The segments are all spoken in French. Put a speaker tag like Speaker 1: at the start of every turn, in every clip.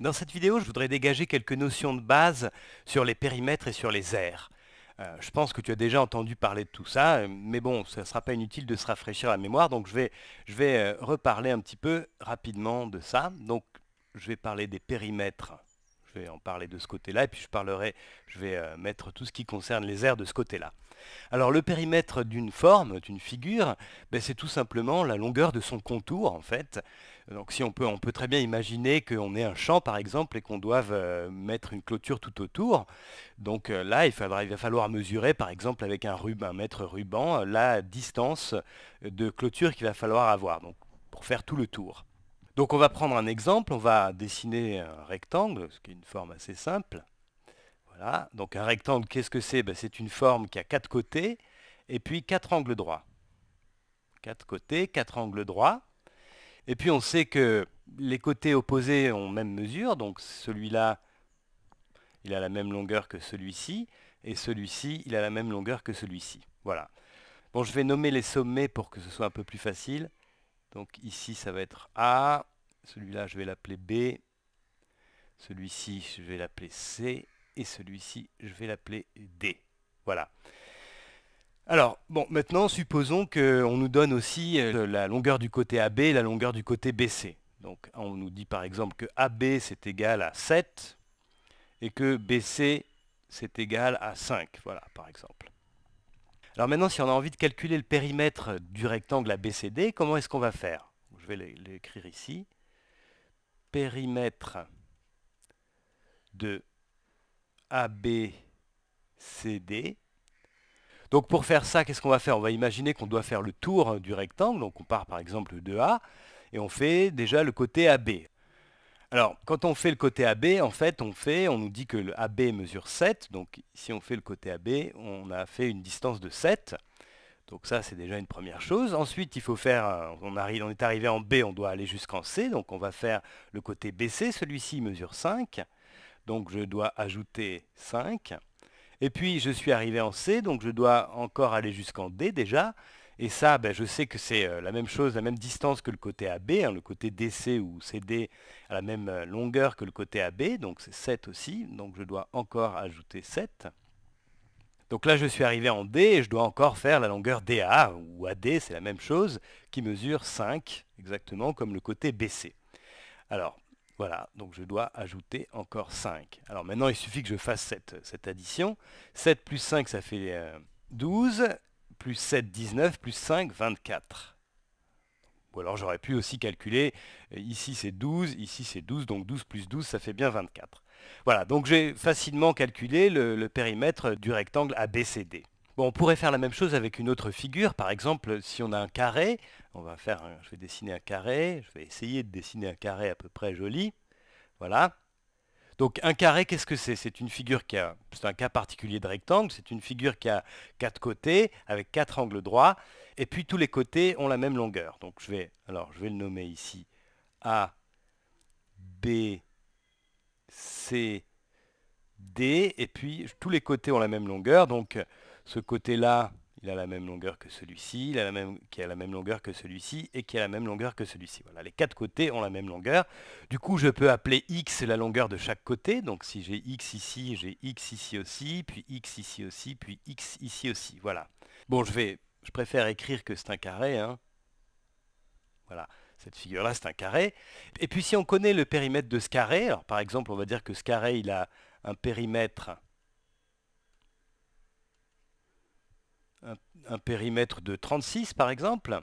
Speaker 1: Dans cette vidéo, je voudrais dégager quelques notions de base sur les périmètres et sur les aires. Euh, je pense que tu as déjà entendu parler de tout ça, euh, mais bon, ça ne sera pas inutile de se rafraîchir la mémoire, donc je vais, je vais euh, reparler un petit peu rapidement de ça. Donc, je vais parler des périmètres, je vais en parler de ce côté-là, et puis je parlerai, je vais mettre tout ce qui concerne les aires de ce côté-là. Alors, le périmètre d'une forme, d'une figure, ben, c'est tout simplement la longueur de son contour, en fait, donc si on peut, on peut très bien imaginer qu'on ait un champ par exemple et qu'on doive euh, mettre une clôture tout autour. Donc euh, là, il, il, va falloir mesurer par exemple avec un, mètre ruban euh, la distance de clôture qu'il va falloir avoir donc, pour faire tout le tour. Donc on va prendre un exemple, on va dessiner un rectangle, ce qui est une forme assez simple. Voilà, donc un rectangle, qu'est-ce que c'est ben, C'est une forme qui a quatre côtés et puis quatre angles droits. Quatre côtés, quatre angles droits. Et puis on sait que les côtés opposés ont même mesure, donc celui-là, il a la même longueur que celui-ci, et celui-ci, il a la même longueur que celui-ci. Voilà. Bon, je vais nommer les sommets pour que ce soit un peu plus facile. Donc ici, ça va être A, celui-là, je vais l'appeler B, celui-ci, je vais l'appeler C, et celui-ci, je vais l'appeler D. Voilà. Alors, bon, maintenant, supposons qu'on nous donne aussi euh, la longueur du côté AB et la longueur du côté BC. Donc, on nous dit par exemple que AB, c'est égal à 7 et que BC, c'est égal à 5, voilà, par exemple. Alors maintenant, si on a envie de calculer le périmètre du rectangle ABCD, comment est-ce qu'on va faire Je vais l'écrire ici. Périmètre de ABCD donc pour faire ça, qu'est-ce qu'on va faire On va imaginer qu'on doit faire le tour hein, du rectangle, donc on part par exemple de A, et on fait déjà le côté AB. Alors, quand on fait le côté AB, en fait, on, fait, on nous dit que le AB mesure 7, donc si on fait le côté AB, on a fait une distance de 7. Donc ça, c'est déjà une première chose. Ensuite, il faut faire, on, arrive, on est arrivé en B, on doit aller jusqu'en C, donc on va faire le côté BC, celui-ci mesure 5, donc je dois ajouter 5. Et puis, je suis arrivé en C, donc je dois encore aller jusqu'en D déjà. Et ça, ben, je sais que c'est euh, la même chose, la même distance que le côté AB, hein, le côté DC ou CD à la même euh, longueur que le côté AB, donc c'est 7 aussi, donc je dois encore ajouter 7. Donc là, je suis arrivé en D et je dois encore faire la longueur DA, ou AD, c'est la même chose, qui mesure 5, exactement comme le côté BC. Alors, voilà, donc je dois ajouter encore 5. Alors maintenant, il suffit que je fasse cette, addition. 7 plus 5, ça fait 12, euh, plus 7, 19, plus 5, 24. Ou alors j'aurais pu aussi calculer, euh, ici c'est 12, ici c'est 12, donc 12 plus 12, ça fait bien 24. Voilà, donc j'ai facilement calculé le périmètre du rectangle ABCD on pourrait faire la même chose avec une autre figure. Par exemple, si on a un carré, on va faire, je vais dessiner un carré, je vais essayer de dessiner un carré à peu près joli. Voilà. Donc un carré, qu'est-ce que c'est C'est une figure qui a, c'est un cas particulier de rectangle, c'est une figure qui a quatre côtés avec quatre angles droits, et puis tous les côtés ont la même longueur. Donc je vais, alors je vais le nommer ici A, B, C, D, et puis tous les côtés ont la même longueur, donc ce côté-là, il a la même longueur que celui-ci, il a la même, qui a la même longueur que celui-ci, et qui a la même longueur que celui-ci. Voilà, les quatre côtés ont la même longueur. Du coup, je peux appeler x la longueur de chaque côté. Donc si j'ai x ici, j'ai x ici aussi, puis x ici aussi, puis x ici aussi. Voilà. Bon, je vais, je préfère écrire que c'est un carré. Hein. Voilà, cette figure-là, c'est un carré. Et puis si on connaît le périmètre de ce carré, alors par exemple, on va dire que ce carré, il a un périmètre un, périmètre de 36 par exemple,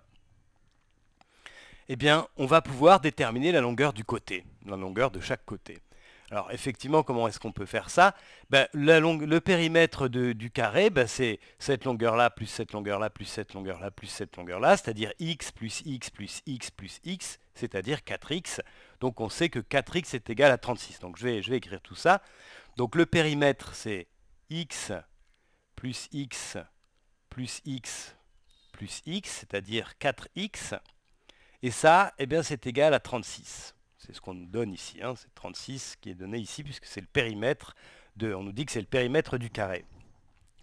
Speaker 1: eh bien, on va pouvoir déterminer la longueur du côté, la longueur de chaque côté. Alors effectivement, comment est-ce qu'on peut faire ça ben, Le périmètre du carré, ben, c'est cette longueur-là plus cette longueur-là plus cette longueur-là plus cette longueur-là, c'est-à-dire x plus x plus x plus x, c'est-à-dire 4x. Donc on sait que 4x est égal à 36. Donc je vais, je vais écrire tout ça. Donc le périmètre, c'est x plus x plus x plus x, c'est-à-dire 4x. Et ça, eh bien, c'est égal à 36. C'est ce qu'on nous donne ici. Hein, c'est 36 qui est donné ici, puisque c'est le périmètre de... On nous dit que c'est le périmètre du carré.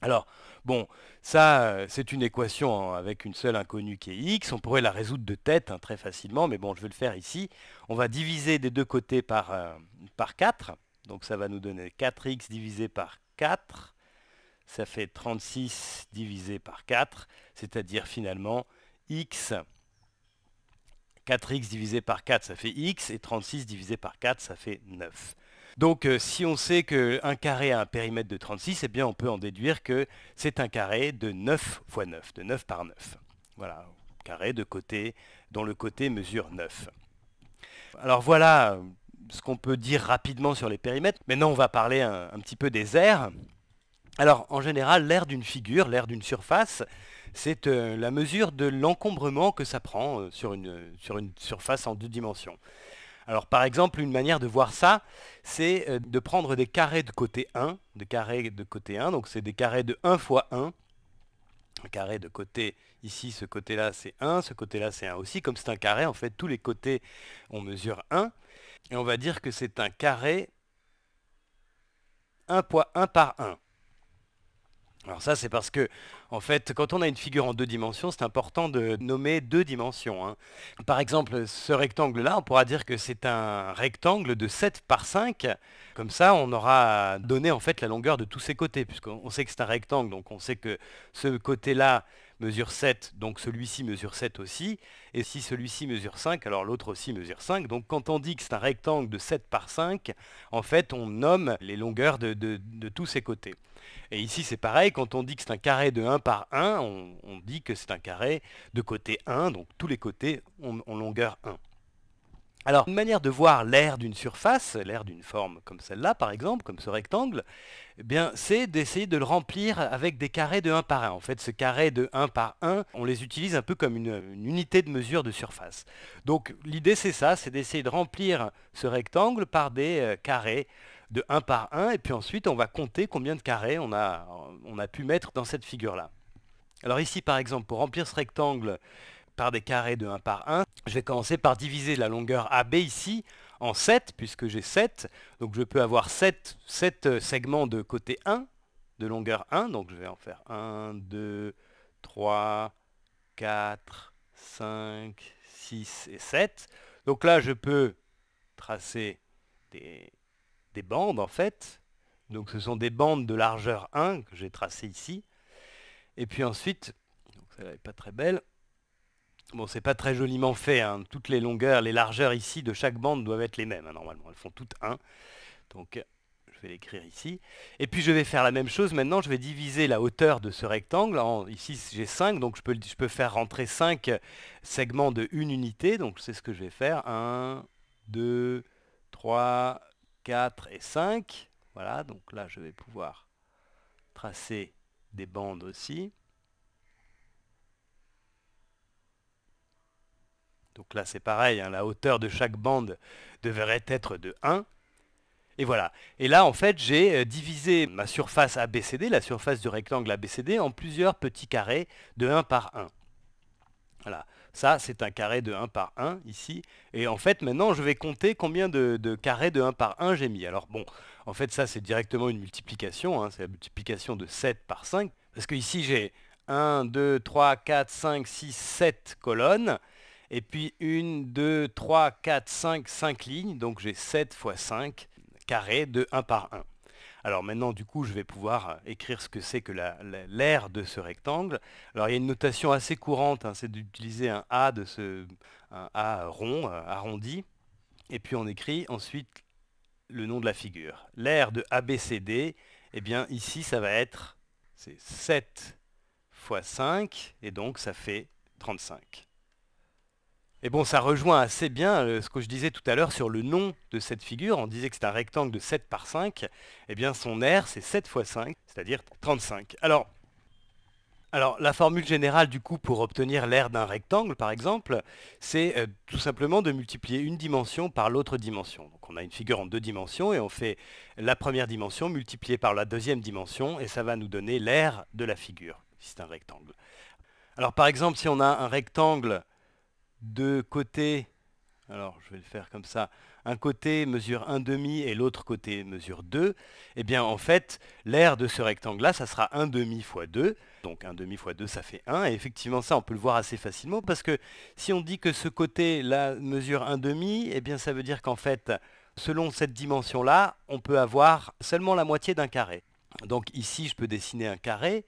Speaker 1: Alors, bon, ça, euh, c'est une équation hein, avec une seule inconnue qui est x. On pourrait la résoudre de tête hein, très facilement, mais bon, je vais le faire ici. On va diviser des deux côtés par, euh, par 4. Donc ça va nous donner 4x divisé par 4 ça fait 36 divisé par 4, c'est-à-dire finalement x, 4x divisé par 4, ça fait x, et 36 divisé par 4, ça fait 9. Donc euh, si on sait qu'un carré a un périmètre de 36, eh bien on peut en déduire que c'est un carré de 9 fois 9, de 9 par 9. Voilà, carré de côté, dont le côté mesure 9. Alors voilà ce qu'on peut dire rapidement sur les périmètres. Maintenant on va parler un, un petit peu des aires. Alors, en général, l'air d'une figure, l'air d'une surface, c'est euh, la mesure de l'encombrement que ça prend euh, euh, sur, une, surface en deux dimensions. Alors, par exemple, une manière de voir ça, c'est de prendre des carrés de côté 1, des carrés de côté 1, donc c'est des carrés de 1 fois 1. Un carré de côté, ici, ce côté-là, c'est 1, ce côté-là, c'est 1 aussi. Comme c'est un carré, en fait, tous les côtés, on mesure 1. Et on va dire que c'est un carré 1, 1 par 1. Alors ça, c'est parce que, en fait, quand on a une figure en deux dimensions, c'est important de nommer deux dimensions. Hein. Par exemple, ce rectangle-là, on pourra dire que c'est un rectangle de 7 par 5. Comme ça, on aura donné en fait la longueur de tous ses côtés, puisqu'on sait que c'est un rectangle, donc on sait que ce côté-là mesure 7, donc celui-ci mesure 7 aussi. Et si celui-ci mesure 5, alors l'autre aussi mesure 5. Donc quand on dit que c'est un rectangle de 7 par 5, en fait, on nomme les longueurs de, de, de tous ses côtés. Et ici, c'est pareil, quand on dit que c'est un carré de 1 par 1, on, dit que c'est un carré de côté 1, donc tous les côtés ont, longueur 1. Alors, une manière de voir l'air d'une surface, l'air d'une forme comme celle-là, par exemple, comme ce rectangle, eh bien, c'est d'essayer de le remplir avec des carrés de 1 par 1. En fait, ce carré de 1 par 1, on les utilise un peu comme une, unité de mesure de surface. Donc, l'idée, c'est ça, c'est d'essayer de remplir ce rectangle par des euh, carrés de 1 par 1, et puis ensuite on va compter combien de carrés on a, on a pu mettre dans cette figure-là. Alors ici par exemple, pour remplir ce rectangle par des carrés de 1 par 1, je vais commencer par diviser la longueur AB ici en 7, puisque j'ai 7, donc je peux avoir 7, 7 euh, segments de côté 1, de longueur 1, donc je vais en faire 1, 2, 3, 4, 5, 6 et 7. Donc là, je peux tracer des, des bandes en fait. Donc ce sont des bandes de largeur 1 que j'ai tracées ici. Et puis ensuite, ça n'est pas très belle. Bon, c'est pas très joliment fait. Hein. Toutes les longueurs, les largeurs ici de chaque bande doivent être les mêmes. Hein, normalement, elles font toutes 1. Donc je vais l'écrire ici. Et puis je vais faire la même chose. Maintenant, je vais diviser la hauteur de ce rectangle. ici, j'ai 5, donc je peux, je peux faire rentrer 5 segments de une unité. Donc c'est ce que je vais faire. 1, 2, 3, 4 et 5. Voilà, donc là je vais pouvoir tracer des bandes aussi. Donc là c'est pareil, hein, la hauteur de chaque bande devrait être de 1. Et voilà. Et là, en fait, j'ai euh, divisé ma surface ABCD, la surface du rectangle ABCD, en plusieurs petits carrés de 1 par 1. Voilà. Ça, c'est un carré de 1 par 1 ici. Et en fait, maintenant, je vais compter combien de, carrés de 1 par 1 j'ai mis. Alors bon, en fait, ça, c'est directement une multiplication. Hein. c'est la multiplication de 7 par 5. Parce que ici, j'ai 1, 2, 3, 4, 5, 6, 7 colonnes. Et puis 1, 2, 3, 4, 5, 5 lignes. Donc j'ai 7 fois 5 carrés de 1 par 1. Alors maintenant, du coup, je vais pouvoir euh, écrire ce que c'est que l'aire de ce rectangle. Alors il y a une notation assez courante, hein, c'est d'utiliser un A de ce un A rond, euh, arrondi, et puis on écrit ensuite le nom de la figure. L'aire de ABCD, eh bien ici ça va être 7 fois 5, et donc ça fait 35. Et bon, ça rejoint assez bien euh, ce que je disais tout à l'heure sur le nom de cette figure. On disait que c'est un rectangle de 7 par 5. Eh bien, son aire, c'est 7 fois 5, c'est-à-dire 35. Alors, alors, la formule générale, du coup, pour obtenir l'aire d'un rectangle, par exemple, c'est euh, tout simplement de multiplier une dimension par l'autre dimension. Donc, on a une figure en deux dimensions et on fait la première dimension multipliée par la deuxième dimension et ça va nous donner l'aire de la figure, si c'est un rectangle. Alors, par exemple, si on a un rectangle deux côtés. Alors, je vais le faire comme ça. Un côté mesure 1,5 et l'autre côté mesure 2. et eh bien, en fait, l'aire de ce rectangle-là, ça sera 1,5 fois 2. Donc, 1,5 fois 2, ça fait 1. Et effectivement, ça, on peut le voir assez facilement parce que si on dit que ce côté-là mesure 1,5, et eh bien, ça veut dire qu'en fait, selon cette dimension-là, on peut avoir seulement la moitié d'un carré. Donc ici, je peux dessiner un carré.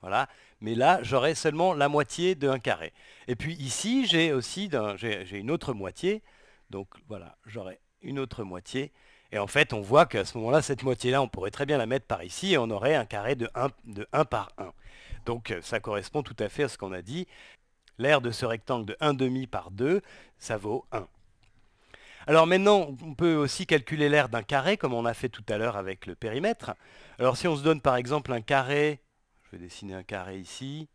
Speaker 1: Voilà. Mais là, j'aurai seulement la moitié d'un carré. Et puis ici, j'ai aussi une autre moitié. Donc voilà, j'aurai une autre moitié. Et en fait, on voit qu'à ce moment-là, cette moitié-là, on pourrait très bien la mettre par ici et on aurait un carré de 1, de 1 par 1. Donc euh, ça correspond tout à fait à ce qu'on a dit. L'aire de ce rectangle de 1,5 par 2, ça vaut 1. Alors maintenant, on peut aussi calculer l'aire d'un carré, comme on a fait tout à l'heure avec le périmètre. Alors si on se donne par exemple un carré je vais dessiner un carré ici.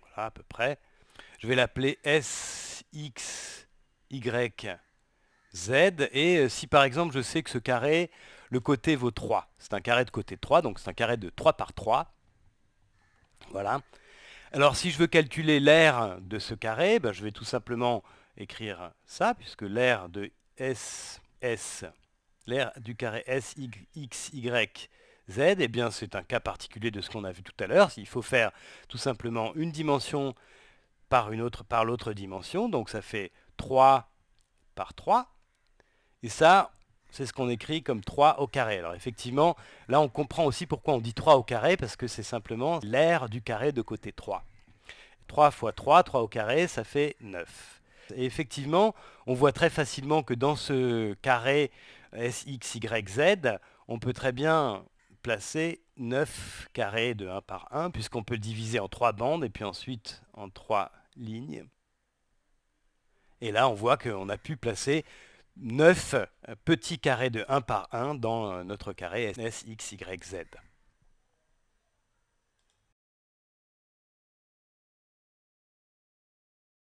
Speaker 1: Voilà, à peu près. Je vais l'appeler S, X, Y, Z. Et euh, si par exemple je sais que ce carré, le côté vaut 3. C'est un carré de côté 3, donc c'est un carré de 3 par 3. Voilà. Alors si je veux calculer l'air de ce carré, ben, je vais tout simplement écrire ça, puisque l'air de S, S, l'aire du carré S, X, Y, Z, eh bien c'est un cas particulier de ce qu'on a vu tout à l'heure. Il faut faire tout simplement une dimension par une autre par l'autre dimension, donc ça fait 3 par 3. Et ça, c'est ce qu'on écrit comme 3 au carré. Alors effectivement, là on comprend aussi pourquoi on dit 3 au carré, parce que c'est simplement l'air du carré de côté 3. 3 fois 3, 3 au carré, ça fait 9. Et effectivement, on voit très facilement que dans ce carré SXYZ, on peut très bien placer 9 carrés de 1 par 1, puisqu'on peut le diviser en 3 bandes et puis ensuite en 3 lignes. Et là, on voit qu'on a pu placer 9 petits carrés de 1 par 1 dans notre carré S, X, Y, Z.